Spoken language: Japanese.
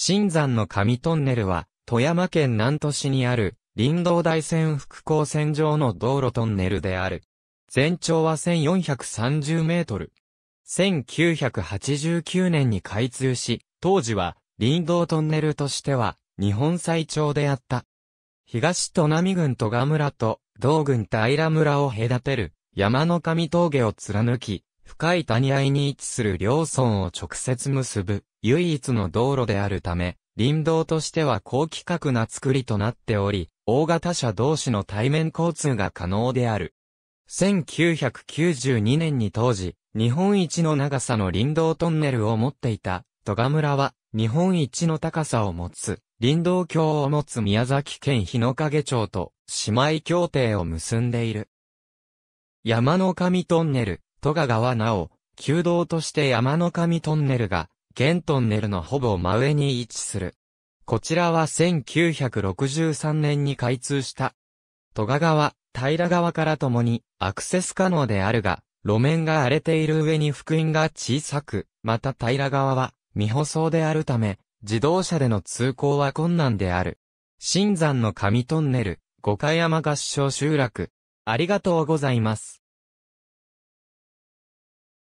新山の上トンネルは、富山県南都市にある、林道大線復興線上の道路トンネルである。全長は1430メートル。1989年に開通し、当時は林道トンネルとしては日本最長であった。東都波郡戸賀村と同郡平村を隔てる山の上峠を貫き、深い谷合に位置する両村を直接結ぶ唯一の道路であるため、林道としては高規格な作りとなっており、大型車同士の対面交通が可能である。1992年に当時、日本一の長さの林道トンネルを持っていた、戸賀村は、日本一の高さを持つ、林道橋を持つ宮崎県日の影町と、姉妹協定を結んでいる。山の神トンネル、戸賀川お、旧道として山の上トンネルが、現トンネルのほぼ真上に位置する。こちらは1963年に開通した。戸賀川、平川からともにアクセス可能であるが、路面が荒れている上に福音が小さく、また平川は未舗装であるため、自動車での通行は困難である。新山の上トンネル、五階山合唱集落。ありがとうございます。